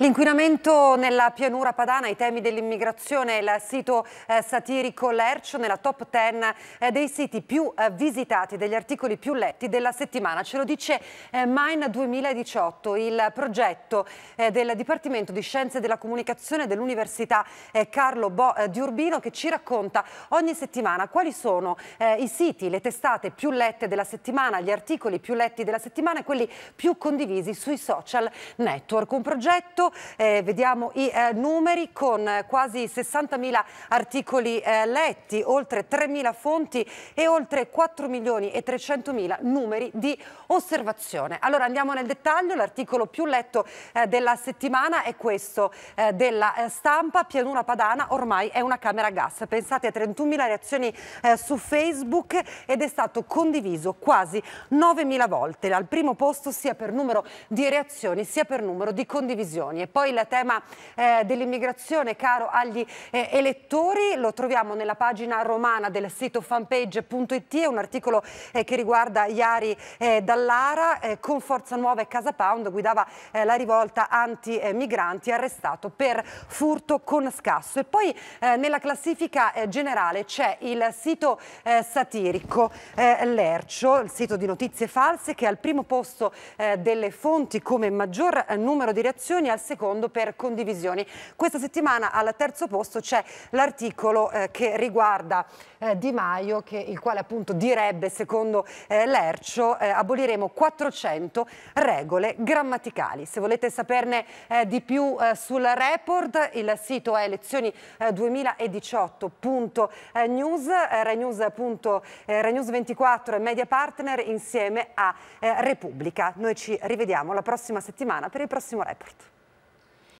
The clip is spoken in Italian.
L'inquinamento nella pianura padana, i temi dell'immigrazione, il sito eh, satirico Lercio nella top 10 eh, dei siti più eh, visitati, degli articoli più letti della settimana. Ce lo dice Mine 2018, il progetto del Dipartimento di Scienze della Comunicazione dell'Università Carlo Bo di Urbino che ci racconta ogni settimana quali sono i siti, le testate più lette della settimana, gli articoli più letti della settimana e quelli più condivisi sui social network. Un progetto eh, vediamo i eh, numeri con eh, quasi 60.000 articoli eh, letti, oltre 3.000 fonti e oltre 4.300.000 numeri di osservazione. Allora andiamo nel dettaglio, l'articolo più letto eh, della settimana è questo eh, della stampa, Pianura Padana ormai è una camera a gas. Pensate a 31.000 reazioni su Facebook ed è stato condiviso quasi 9.000 volte, al primo posto sia per numero di reazioni sia per numero di condivisioni. E poi il tema eh, dell'immigrazione caro agli eh, elettori lo troviamo nella pagina romana del sito fanpage.it, è un articolo eh, che riguarda Iari eh, Dallara, eh, con Forza Nuova e Casa Pound guidava eh, la rivolta anti-migranti, arrestato per furto con scasso. E poi nella classifica generale c'è il sito satirico Lercio, il sito di notizie false che è al primo posto delle fonti come maggior numero di reazioni al sito secondo per condivisioni. Questa settimana al terzo posto c'è l'articolo eh, che riguarda eh, Di Maio, che, il quale appunto direbbe, secondo eh, Lercio, eh, aboliremo 400 regole grammaticali. Se volete saperne eh, di più eh, sul report, il sito è lezioni2018.news, Renews24 e Media Partner insieme a Repubblica. Noi ci rivediamo la prossima settimana per il prossimo report.